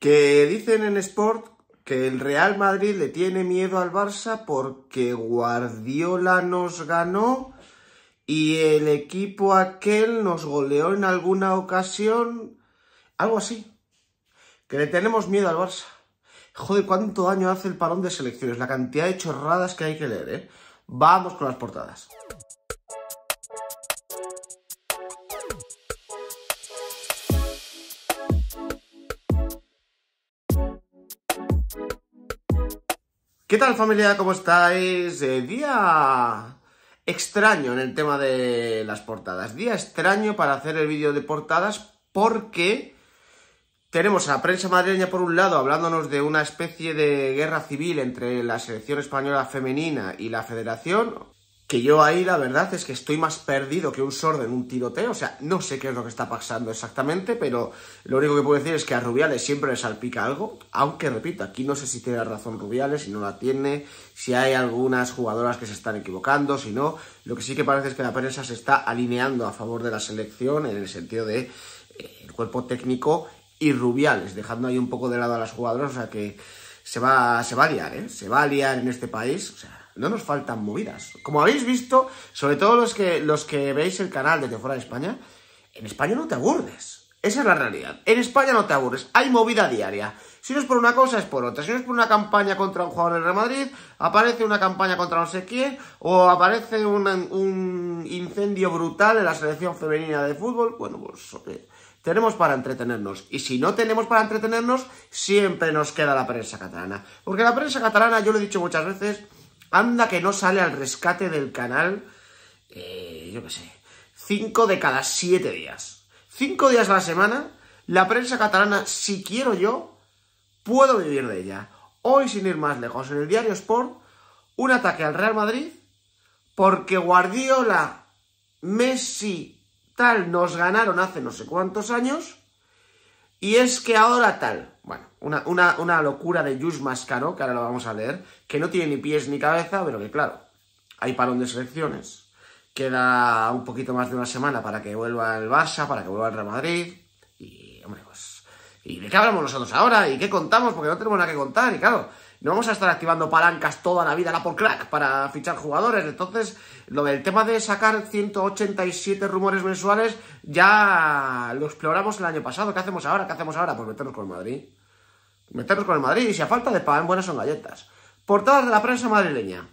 Que dicen en Sport que el Real Madrid le tiene miedo al Barça porque Guardiola nos ganó y el equipo aquel nos goleó en alguna ocasión, algo así. Que le tenemos miedo al Barça. Joder, cuánto daño hace el parón de selecciones, la cantidad de chorradas que hay que leer, ¿eh? Vamos con las portadas. ¿Qué tal familia? ¿Cómo estáis? Eh, día extraño en el tema de las portadas. Día extraño para hacer el vídeo de portadas porque tenemos a la prensa madrileña por un lado hablándonos de una especie de guerra civil entre la selección española femenina y la federación que yo ahí la verdad es que estoy más perdido que un sordo en un tiroteo, o sea, no sé qué es lo que está pasando exactamente, pero lo único que puedo decir es que a Rubiales siempre le salpica algo, aunque repito, aquí no sé si tiene razón Rubiales, si no la tiene, si hay algunas jugadoras que se están equivocando, si no, lo que sí que parece es que la prensa se está alineando a favor de la selección en el sentido de eh, el cuerpo técnico y Rubiales, dejando ahí un poco de lado a las jugadoras, o sea que se va, se va a liar, ¿eh? se va a liar en este país, o sea, no nos faltan movidas. Como habéis visto, sobre todo los que, los que veis el canal desde fuera de España, en España no te aburres. Esa es la realidad. En España no te aburres. Hay movida diaria. Si no es por una cosa, es por otra. Si no es por una campaña contra un jugador del Real Madrid, aparece una campaña contra no sé quién, o aparece un incendio brutal en la selección femenina de fútbol. Bueno, pues tenemos para entretenernos. Y si no tenemos para entretenernos, siempre nos queda la prensa catalana. Porque la prensa catalana, yo lo he dicho muchas veces, Anda que no sale al rescate del canal, eh, yo qué sé, 5 de cada 7 días. 5 días a la semana, la prensa catalana, si quiero yo, puedo vivir de ella. Hoy, sin ir más lejos, en el diario Sport, un ataque al Real Madrid porque Guardiola, Messi, tal, nos ganaron hace no sé cuántos años y es que ahora tal. Bueno, una, una, una locura de Jus Mascaro, que ahora lo vamos a leer, que no tiene ni pies ni cabeza, pero que claro, hay parón de selecciones. Queda un poquito más de una semana para que vuelva el Barça, para que vuelva el Real Madrid. Y, hombre, pues. ¿Y de qué hablamos nosotros ahora? ¿Y qué contamos? Porque no tenemos nada que contar. Y claro, no vamos a estar activando palancas toda la vida, la por crack, para fichar jugadores. Entonces, lo del tema de sacar 187 rumores mensuales, ya lo exploramos el año pasado. ¿Qué hacemos ahora? ¿Qué hacemos ahora? Pues meternos con Madrid meternos con el Madrid y si a falta de pan, buenas son galletas. Portadas de la prensa madrileña.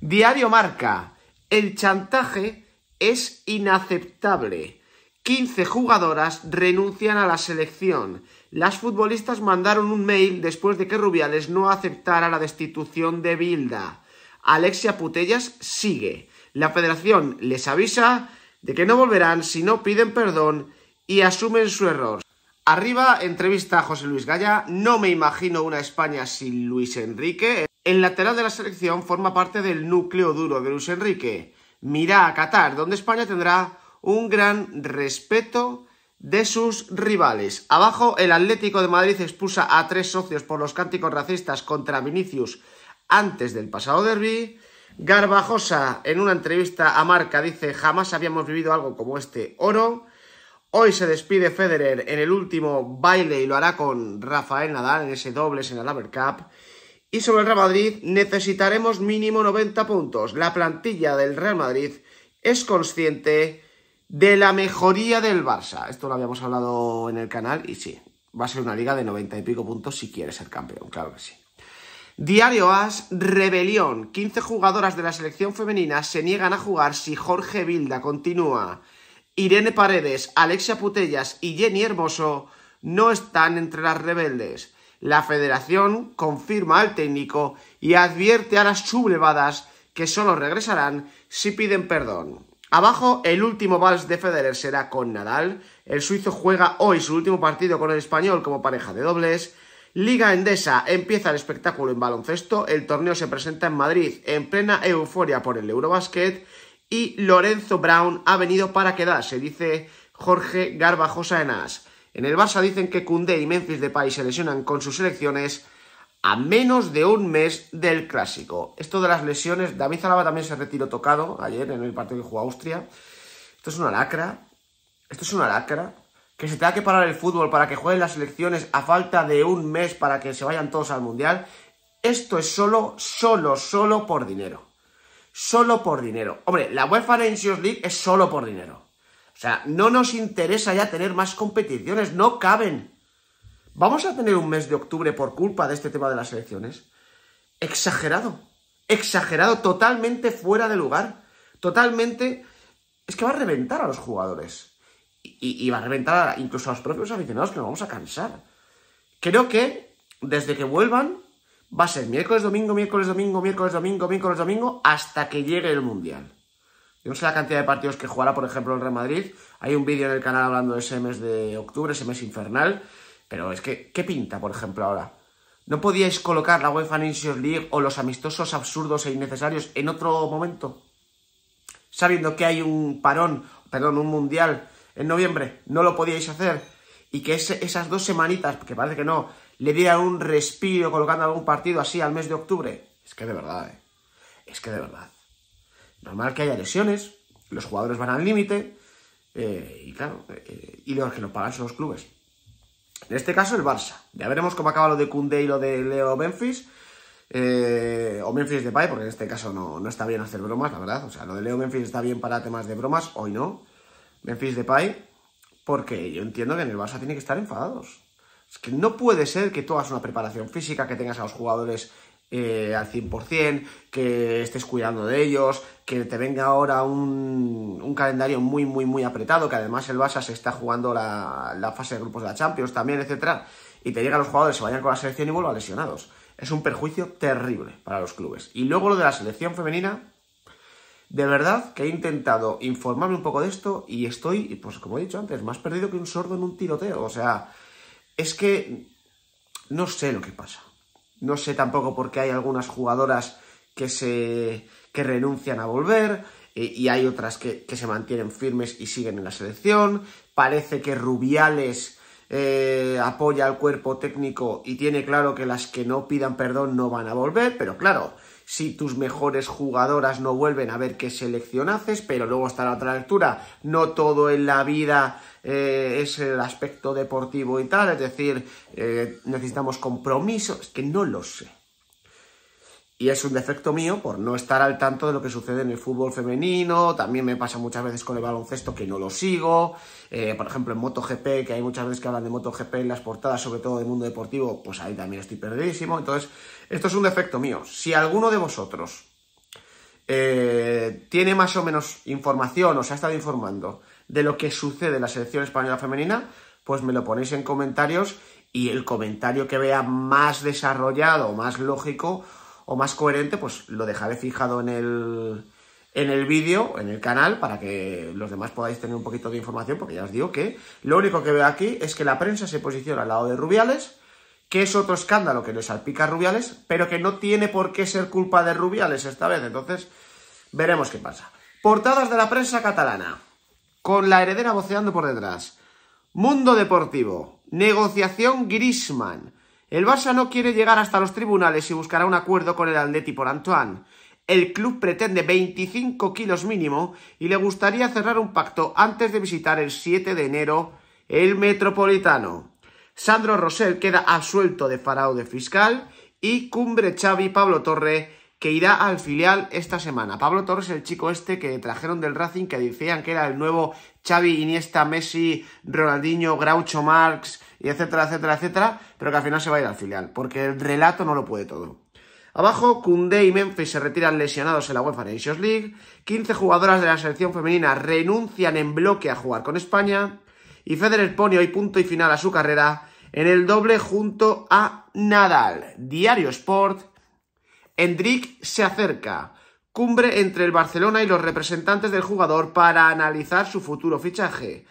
Diario Marca. El chantaje es inaceptable. 15 jugadoras renuncian a la selección. Las futbolistas mandaron un mail después de que Rubiales no aceptara la destitución de Bilda. Alexia Putellas sigue. La federación les avisa de que no volverán si no piden perdón y asumen su error. Arriba, entrevista a José Luis Gaya. No me imagino una España sin Luis Enrique. El lateral de la selección forma parte del núcleo duro de Luis Enrique. Mira a Qatar, donde España tendrá un gran respeto de sus rivales. Abajo, el Atlético de Madrid expulsa a tres socios por los cánticos racistas contra Vinicius antes del pasado derby. Garbajosa, en una entrevista a Marca, dice: Jamás habíamos vivido algo como este oro. Hoy se despide Federer en el último baile y lo hará con Rafael Nadal en ese dobles en la Laver Cup. Y sobre el Real Madrid necesitaremos mínimo 90 puntos. La plantilla del Real Madrid es consciente de la mejoría del Barça. Esto lo habíamos hablado en el canal y sí, va a ser una liga de 90 y pico puntos si quiere ser campeón, claro que sí. Diario As, Rebelión. 15 jugadoras de la selección femenina se niegan a jugar si Jorge Vilda continúa Irene Paredes, Alexia Putellas y Jenny Hermoso no están entre las rebeldes. La federación confirma al técnico y advierte a las sublevadas que solo regresarán si piden perdón. Abajo, el último vals de Federer será con Nadal. El suizo juega hoy su último partido con el español como pareja de dobles. Liga Endesa empieza el espectáculo en baloncesto. El torneo se presenta en Madrid en plena euforia por el Eurobasket y Lorenzo Brown ha venido para quedarse, dice Jorge Garbajosa en AS. En el Barça dicen que Cundé y Memphis Depay se lesionan con sus selecciones a menos de un mes del Clásico. Esto de las lesiones, David Zalaba también se retiró tocado ayer en el partido que jugó Austria. Esto es una lacra, esto es una lacra. Que se tenga que parar el fútbol para que jueguen las selecciones a falta de un mes para que se vayan todos al Mundial. Esto es solo, solo, solo por dinero solo por dinero. Hombre, la UEFA Nations League es solo por dinero. O sea, no nos interesa ya tener más competiciones, no caben. ¿Vamos a tener un mes de octubre por culpa de este tema de las elecciones? Exagerado, exagerado, totalmente fuera de lugar, totalmente... Es que va a reventar a los jugadores. Y, va a reventar incluso a los propios aficionados que nos vamos a cansar. Creo que desde que vuelvan va a ser miércoles, domingo, miércoles, domingo, miércoles, domingo, miércoles, domingo, hasta que llegue el Mundial. Yo no sé la cantidad de partidos que jugará, por ejemplo, el Real Madrid. Hay un vídeo en el canal hablando de ese mes de octubre, ese mes infernal. Pero es que, ¿qué pinta, por ejemplo, ahora? ¿No podíais colocar la UEFA Nations League o los amistosos absurdos e innecesarios en otro momento? Sabiendo que hay un parón, perdón, un mundial en noviembre, no lo podíais hacer. Y que esas dos semanitas, que parece que no, le dieran un respiro colocando algún partido así al mes de octubre. Es que de verdad, ¿eh? Es que de verdad. Normal que haya lesiones, los jugadores van al límite, eh, y claro, eh, y los que nos pagan son los clubes. En este caso, el Barça. Ya veremos cómo acaba lo de Kunde y lo de Leo Memphis. o Memphis Depay, porque en este caso no, no, está bien hacer bromas, la verdad. O sea, lo de Leo Memphis está bien para temas de bromas, hoy no. de Depay, porque yo entiendo que en el Barça tiene que estar enfadados. Es que no puede ser que tú hagas una preparación física, que tengas a los jugadores eh, al 100%, que estés cuidando de ellos, que te venga ahora un, calendario muy, muy, muy apretado, que además el Barça se está jugando la, fase de grupos de la Champions también, etcétera, y te llegan los jugadores, se vayan con la selección y vuelvan lesionados. Es un perjuicio terrible para los clubes. Y luego lo de la selección femenina, de verdad que he intentado informarme un poco de esto y estoy, pues como he dicho antes, más perdido que un sordo en un tiroteo. O sea, es que no sé lo que pasa. No sé tampoco por qué hay algunas jugadoras que se que renuncian a volver eh, y hay otras que, que, se mantienen firmes y siguen en la selección. Parece que Rubiales eh, apoya al cuerpo técnico y tiene claro que las que no pidan perdón no van a volver, pero claro, si tus mejores jugadoras no vuelven a ver qué selección haces, pero luego está la otra lectura, no todo en la vida eh, es el aspecto deportivo y tal, es decir, eh, necesitamos compromisos, es que no lo sé. Y es un defecto mío por no estar al tanto de lo que sucede en el fútbol femenino, también me pasa muchas veces con el baloncesto que no lo sigo, eh, por ejemplo en MotoGP, que hay muchas veces que hablan de MotoGP en las portadas, sobre todo del mundo deportivo, pues ahí también estoy perdidísimo, entonces esto es un defecto mío. Si alguno de vosotros eh, tiene más o menos información o se ha estado informando de lo que sucede en la selección española femenina, pues me lo ponéis en comentarios y el comentario que vea más desarrollado, más lógico, o más coherente, pues lo dejaré fijado en el, en el vídeo, en el canal, para que los demás podáis tener un poquito de información, porque ya os digo que lo único que veo aquí es que la prensa se posiciona al lado de Rubiales, que es otro escándalo que le salpica a Rubiales, pero que no tiene por qué ser culpa de Rubiales esta vez, entonces veremos qué pasa. Portadas de la prensa catalana, con la heredera voceando por detrás. Mundo Deportivo, negociación Grisman. El Barça no quiere llegar hasta los tribunales y buscará un acuerdo con el Andetti por Antoine. El club pretende 25 kilos mínimo y le gustaría cerrar un pacto antes de visitar el 7 de enero el Metropolitano. Sandro Rosell queda absuelto de farao de fiscal y Cumbre Xavi Pablo Torre que irá al filial esta semana. Pablo Torres, el chico este que trajeron del Racing, que decían que era el nuevo Xavi, Iniesta, Messi, Ronaldinho, Graucho, Marx, y etcétera, etcétera, etcétera, pero que al final se va a ir al filial, porque el relato no lo puede todo. Abajo, Koundé y Memphis se retiran lesionados en la UEFA Nations League, 15 jugadoras de la selección femenina renuncian en bloque a jugar con España, y Federer pone hoy punto y final a su carrera en el doble junto a Nadal. Diario Sport Hendrik se acerca. Cumbre entre el Barcelona y los representantes del jugador para analizar su futuro fichaje.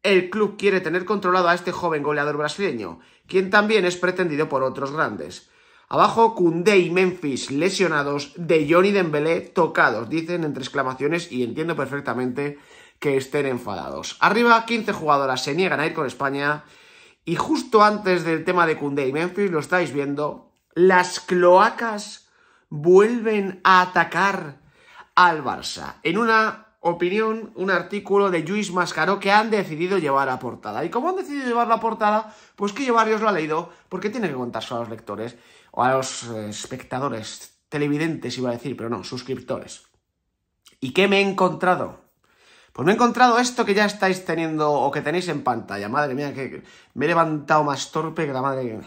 El club quiere tener controlado a este joven goleador brasileño, quien también es pretendido por otros grandes. Abajo, Koundé y Memphis lesionados, De Jong y Dembélé tocados, dicen entre exclamaciones y entiendo perfectamente que estén enfadados. Arriba, 15 jugadoras se niegan a ir con España y justo antes del tema de Koundé y Memphis, lo estáis viendo, las cloacas vuelven a atacar al Barça. En una opinión, un artículo de Luis Mascaró que han decidido llevar a portada. Y como han decidido llevar la portada, pues que os lo ha leído, porque tiene que contárselo a los lectores o a los eh, espectadores, televidentes iba a decir, pero no, suscriptores. ¿Y qué me he encontrado? Pues me he encontrado esto que ya estáis teniendo o que tenéis en pantalla. Madre mía, que me he levantado más torpe que la madre que...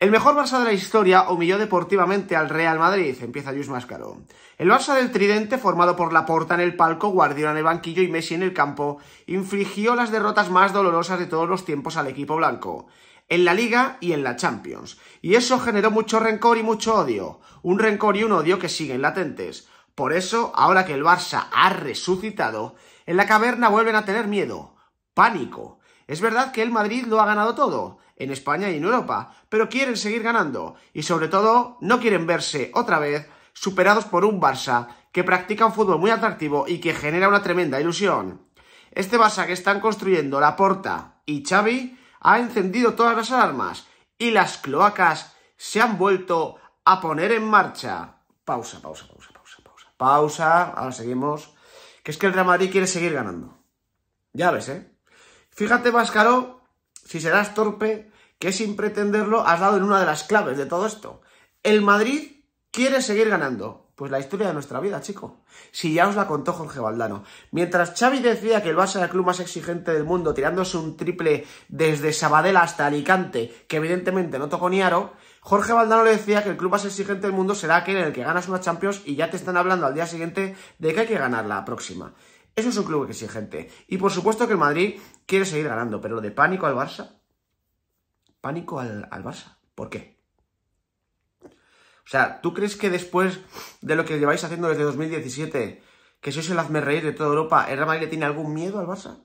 El mejor Barça de la historia humilló deportivamente al Real Madrid, empieza Luis Máscaro. El Barça del Tridente, formado por Laporta en el palco, Guardiola en el banquillo y Messi en el campo, infligió las derrotas más dolorosas de todos los tiempos al equipo blanco, en la Liga y en la Champions. Y eso generó mucho rencor y mucho odio, un rencor y un odio que siguen latentes. Por eso, ahora que el Barça ha resucitado, en la caverna vuelven a tener miedo, pánico. Es verdad que el Madrid lo ha ganado todo, en España y en Europa, pero quieren seguir ganando y sobre todo no quieren verse otra vez superados por un Barça que practica un fútbol muy atractivo y que genera una tremenda ilusión. Este Barça que están construyendo La Porta y Xavi ha encendido todas las alarmas y las cloacas se han vuelto a poner en marcha. Pausa, pausa, pausa, pausa, pausa. Pausa, ahora seguimos. Que es que el Real Madrid quiere seguir ganando. Ya ves, ¿eh? Fíjate, Váscaro, si serás torpe, que sin pretenderlo has dado en una de las claves de todo esto. El Madrid quiere seguir ganando. Pues la historia de nuestra vida, chico. Si ya os la contó Jorge Valdano. Mientras Xavi decía que el Barça era el club más exigente del mundo, tirándose un triple desde Sabadell hasta Alicante, que evidentemente no tocó ni aro, Jorge Valdano le decía que el club más exigente del mundo será aquel en el que ganas una Champions y ya te están hablando al día siguiente de que hay que ganar la próxima. Eso es un club exigente. Y por supuesto que el Madrid quiere seguir ganando, pero lo de pánico al Barça. Pánico al, Barça. ¿Por qué? O sea, ¿tú crees que después de lo que lleváis haciendo desde 2017, que sois el hazme reír de toda Europa, el Real Madrid tiene algún miedo al Barça?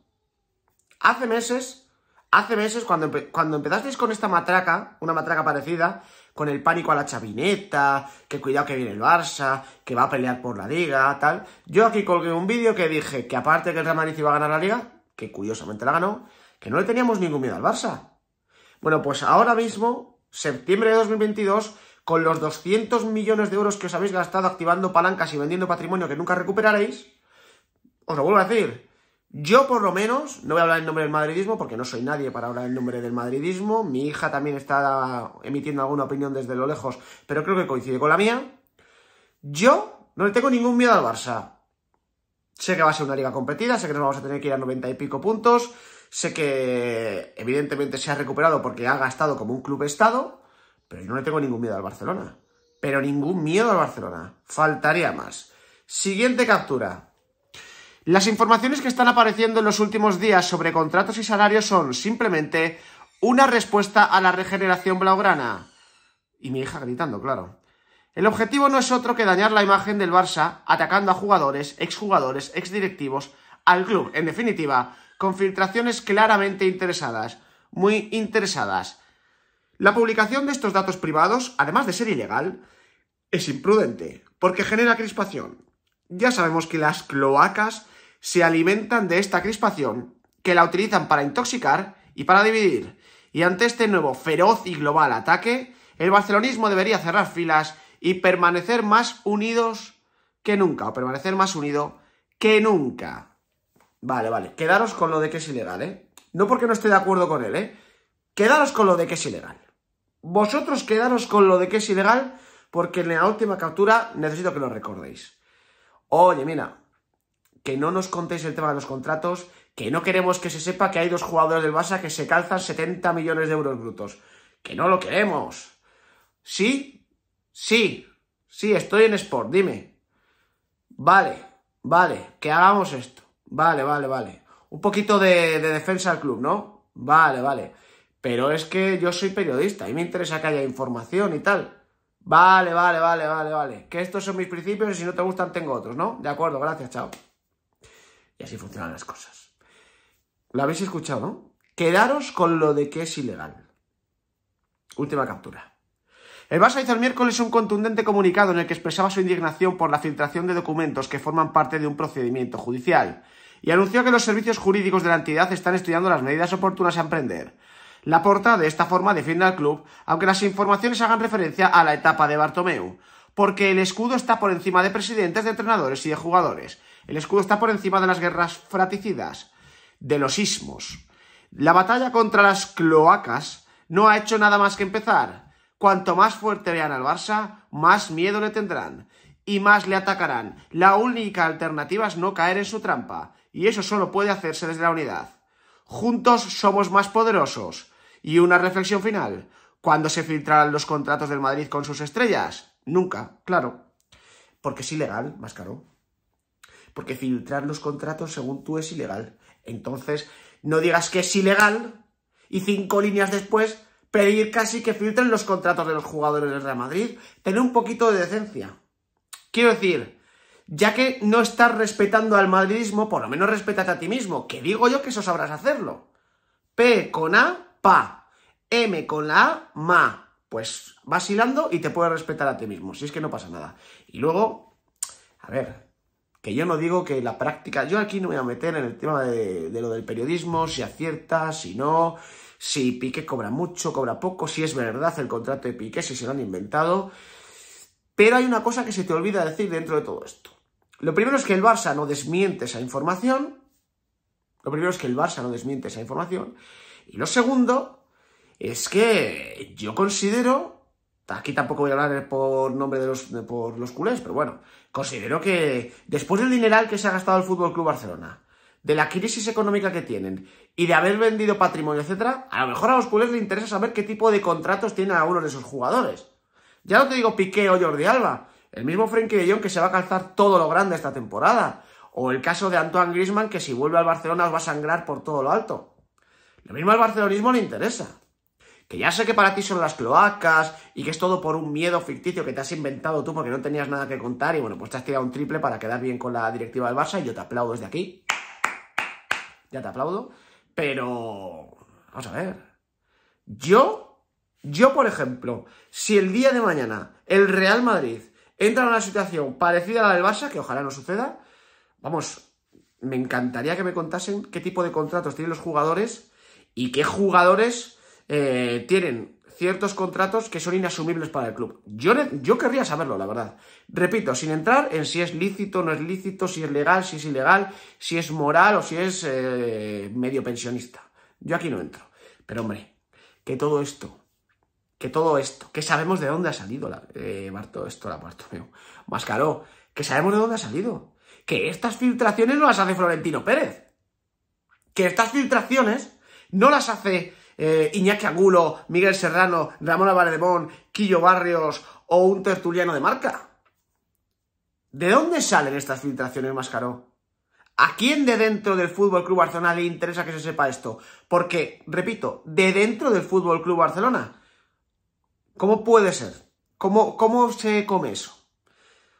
Hace meses Hace meses, cuando, empezasteis con esta matraca, una matraca parecida, con el pánico a la chavineta, que cuidado que viene el Barça, que va a pelear por la Liga, tal. Yo aquí colgué un vídeo que dije que aparte que el Real Madrid iba a ganar la Liga, que curiosamente la ganó, que no le teníamos ningún miedo al Barça. Bueno, pues ahora mismo, septiembre de 2022, con los 200 millones de euros que os habéis gastado activando palancas y vendiendo patrimonio que nunca recuperaréis, os lo vuelvo a decir, yo, por lo menos, no voy a hablar en nombre del madridismo porque no soy nadie para hablar en nombre del madridismo. Mi hija también está emitiendo alguna opinión desde lo lejos, pero creo que coincide con la mía. Yo no le tengo ningún miedo al Barça. Sé que va a ser una liga competida, sé que nos vamos a tener que ir a 90 y pico puntos, sé que evidentemente se ha recuperado porque ha gastado como un club estado, pero yo no le tengo ningún miedo al Barcelona. Pero ningún miedo al Barcelona. Faltaría más. Siguiente captura. Las informaciones que están apareciendo en los últimos días sobre contratos y salarios son simplemente una respuesta a la regeneración blaugrana. Y mi hija gritando, claro. El objetivo no es otro que dañar la imagen del Barça atacando a jugadores, exjugadores, exdirectivos, al club, en definitiva, con filtraciones claramente interesadas, muy interesadas. La publicación de estos datos privados, además de ser ilegal, es imprudente, porque genera crispación. Ya sabemos que las cloacas se alimentan de esta crispación, que la utilizan para intoxicar y para dividir. Y ante este nuevo feroz y global ataque, el barcelonismo debería cerrar filas y permanecer más unidos que nunca, o permanecer más unido que nunca. Vale, vale, quedaros con lo de que es ilegal, ¿eh? No porque no esté de acuerdo con él, ¿eh? Quedaros con lo de que es ilegal. Vosotros quedaros con lo de que es ilegal porque en la última captura necesito que lo recordéis. Oye, mira, que no nos contéis el tema de los contratos, que no queremos que se sepa que hay dos jugadores del Barça que se calzan 70 millones de euros brutos. Que no lo queremos. ¿Sí? Sí. Sí, estoy en Sport, dime. Vale, vale, que hagamos esto. Vale, vale, vale. Un poquito de, de defensa al club, ¿no? Vale, vale. Pero es que yo soy periodista y me interesa que haya información y tal. Vale, vale, vale, vale, vale. Que estos son mis principios y si no te gustan tengo otros, ¿no? De acuerdo, gracias, chao. Y así funcionan las cosas. ¿Lo habéis escuchado, Quedaros con lo de que es ilegal. Última captura. El Barça hizo el miércoles un contundente comunicado en el que expresaba su indignación por la filtración de documentos que forman parte de un procedimiento judicial y anunció que los servicios jurídicos de la entidad están estudiando las medidas oportunas a emprender. La porta de esta forma defiende al club, aunque las informaciones hagan referencia a la etapa de Bartomeu, porque el escudo está por encima de presidentes, de entrenadores y de jugadores, el escudo está por encima de las guerras fratricidas, de los ismos. La batalla contra las cloacas no ha hecho nada más que empezar. Cuanto más fuerte vean al Barça, más miedo le tendrán y más le atacarán. La única alternativa es no caer en su trampa, y eso solo puede hacerse desde la unidad. Juntos somos más poderosos. Y una reflexión final. ¿Cuándo se filtrarán los contratos del Madrid con sus estrellas? Nunca, claro. Porque es ilegal, más caro porque filtrar los contratos según tú es ilegal. Entonces, no digas que es ilegal y cinco líneas después pedir casi que filtren los contratos de los jugadores del Real Madrid. Tener un poquito de decencia. Quiero decir, ya que no estás respetando al madridismo, por lo menos respétate a ti mismo, que digo yo que eso sabrás hacerlo. P con A, pa. M con la A, ma. Pues vacilando y te puedes respetar a ti mismo, si es que no pasa nada. Y luego, a ver, que yo no digo que la práctica, yo aquí no me voy a meter en el tema de, lo del periodismo, si acierta, si no, si Piqué cobra mucho, cobra poco, si es verdad el contrato de Piqué, si se lo han inventado. Pero hay una cosa que se te olvida decir dentro de todo esto. Lo primero es que el Barça no desmiente esa información. Lo primero es que el Barça no desmiente esa información. Y lo segundo es que yo considero, aquí tampoco voy a hablar por nombre de los, por los culés, pero bueno, Considero que después del dineral que se ha gastado el Fútbol Club Barcelona, de la crisis económica que tienen y de haber vendido patrimonio, etcétera, a lo mejor a los culés les interesa saber qué tipo de contratos tienen algunos uno de esos jugadores. Ya no te digo Piqué o Jordi Alba, el mismo Frenkie de Jong que se va a calzar todo lo grande esta temporada, o el caso de Antoine Griezmann que si vuelve al Barcelona os va a sangrar por todo lo alto. Lo mismo al barcelonismo le interesa que ya sé que para ti son las cloacas y que es todo por un miedo ficticio que te has inventado tú porque no tenías nada que contar y bueno, pues te has tirado un triple para quedar bien con la directiva del Barça y yo te aplaudo desde aquí. Ya te aplaudo, pero vamos a ver. Yo, yo por ejemplo, si el día de mañana el Real Madrid entra en una situación parecida a la del Barça, que ojalá no suceda, vamos, me encantaría que me contasen qué tipo de contratos tienen los jugadores y qué jugadores eh, tienen ciertos contratos que son inasumibles para el club. Yo, yo querría saberlo, la verdad. Repito, sin entrar en si es lícito, no es lícito, si es legal, si es ilegal, si es moral o si es eh, medio pensionista. Yo aquí no entro. Pero hombre, que todo esto, que todo esto, que sabemos de dónde ha salido la, eh, esto la Bartomeu, Mascaró, que sabemos de dónde ha salido. Que estas filtraciones no las hace Florentino Pérez. Que estas filtraciones no las hace eh, Iñaki Angulo, Miguel Serrano, Ramón Valdemón, Quillo Barrios o un tertuliano de marca? ¿De dónde salen estas filtraciones, Mascaró? ¿A quién de dentro del Fútbol Club Barcelona le interesa que se sepa esto? Porque, repito, de dentro del Fútbol Club Barcelona. ¿Cómo puede ser? ¿Cómo, cómo se come eso?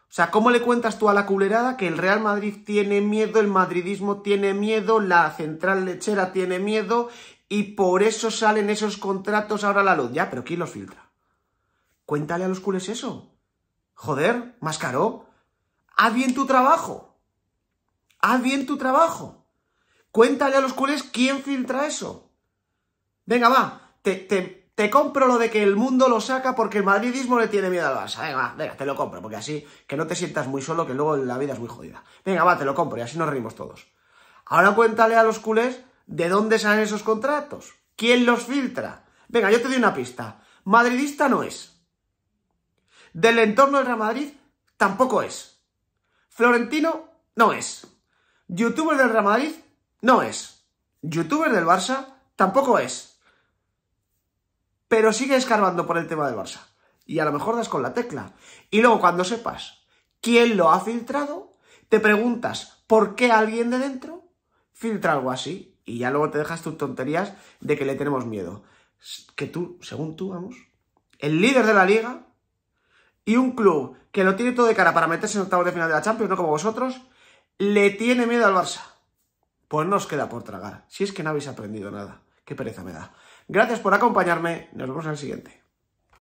O sea, ¿cómo le cuentas tú a la culerada que el Real Madrid tiene miedo, el madridismo tiene miedo, la central lechera tiene miedo y por eso salen esos contratos ahora a la luz? Ya, pero ¿quién los filtra? Cuéntale a los cules eso. Joder, más Haz bien tu trabajo. Haz bien tu trabajo. Cuéntale a los cules quién filtra eso. Venga, va. Te, te, te compro lo de que el mundo lo saca porque el madridismo le tiene miedo al Barça. Venga, venga, te lo compro, porque así que no te sientas muy solo, que luego la vida es muy jodida. Venga, va, te lo compro y así nos reímos todos. Ahora cuéntale a los culés de dónde salen esos contratos. ¿Quién los filtra? Venga, yo te doy una pista. Madridista no es. Del entorno del Real Madrid tampoco es. Florentino no es. Youtuber del Real Madrid no es. Youtuber del Barça tampoco es pero sigue escarbando por el tema del Barça. Y a lo mejor das con la tecla. Y luego cuando sepas quién lo ha filtrado, te preguntas por qué alguien de dentro filtra algo así. Y ya luego te dejas tus tonterías de que le tenemos miedo. Que tú, según tú, vamos, el líder de la liga y un club que lo tiene todo de cara para meterse en octavos de final de la Champions, no como vosotros, le tiene miedo al Barça. Pues no os queda por tragar. Si es que no habéis aprendido nada. Qué pereza me da. Gracias por acompañarme, nos vemos en el siguiente.